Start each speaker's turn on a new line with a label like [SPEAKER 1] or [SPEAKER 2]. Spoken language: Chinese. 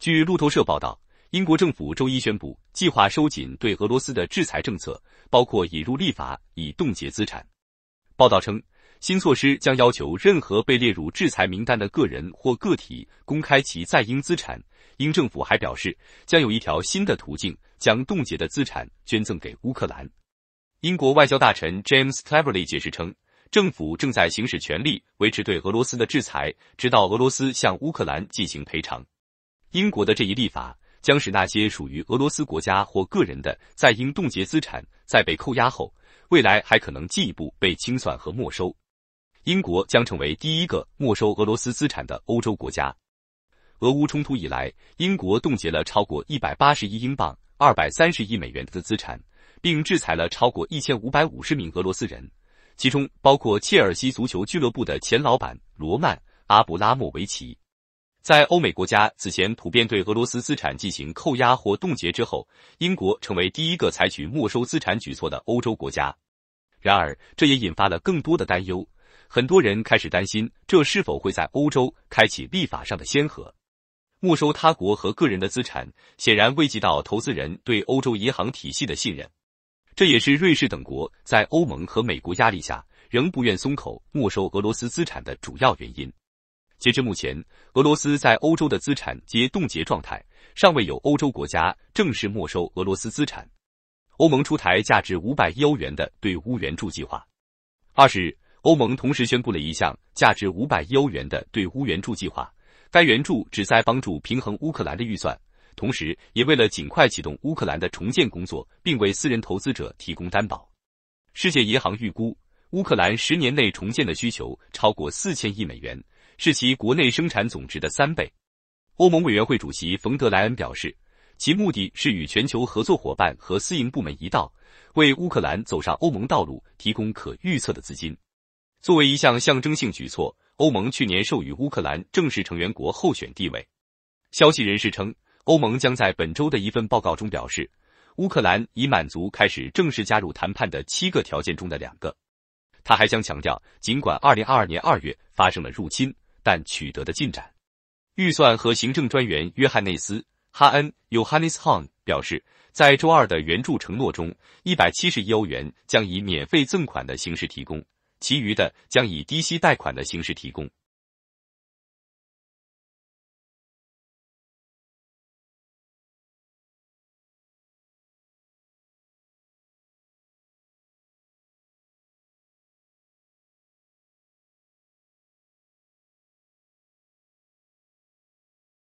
[SPEAKER 1] 据路透社报道，英国政府周一宣布，计划收紧对俄罗斯的制裁政策，包括引入立法以冻结资产。报道称，新措施将要求任何被列入制裁名单的个人或个体公开其在英资产。英政府还表示，将有一条新的途径，将冻结的资产捐赠给乌克兰。英国外交大臣 James c l e v e r l y 解释称，政府正在行使权力，维持对俄罗斯的制裁，直到俄罗斯向乌克兰进行赔偿。英国的这一立法将使那些属于俄罗斯国家或个人的在英冻结资产，在被扣押后，未来还可能进一步被清算和没收。英国将成为第一个没收俄罗斯资产的欧洲国家。俄乌冲突以来，英国冻结了超过一百八十亿英镑、二百三十亿美元的资产，并制裁了超过一千五百五十名俄罗斯人，其中包括切尔西足球俱乐部的前老板罗曼·阿布拉莫维奇。在欧美国家此前普遍对俄罗斯资产进行扣押或冻结之后，英国成为第一个采取没收资产举措的欧洲国家。然而，这也引发了更多的担忧，很多人开始担心这是否会在欧洲开启立法上的先河。没收他国和个人的资产，显然危及到投资人对欧洲银行体系的信任。这也是瑞士等国在欧盟和美国压力下仍不愿松口没收俄罗斯资产的主要原因。截至目前，俄罗斯在欧洲的资产皆冻结状态，尚未有欧洲国家正式没收俄罗斯资产。欧盟出台价值五百亿欧元的对乌援助计划。二十日，欧盟同时宣布了一项价值五百亿欧元的对乌援助计划。该援助旨在帮助平衡乌克兰的预算，同时也为了尽快启动乌克兰的重建工作，并为私人投资者提供担保。世界银行预估，乌克兰十年内重建的需求超过四千亿美元。是其国内生产总值的三倍。欧盟委员会主席冯德莱恩表示，其目的是与全球合作伙伴和私营部门一道，为乌克兰走上欧盟道路提供可预测的资金。作为一项象征性举措，欧盟去年授予乌克兰正式成员国候选地位。消息人士称，欧盟将在本周的一份报告中表示，乌克兰已满足开始正式加入谈判的七个条件中的两个。他还将强调，尽管二零二二年二月发生了入侵。但取得的进展，预算和行政专员约翰内斯·哈恩 （Johannes Hahn） 表示，在周二的援助承诺中，170亿欧元将以免费赠款的形式提供，其余的将以低息贷款的形式提供。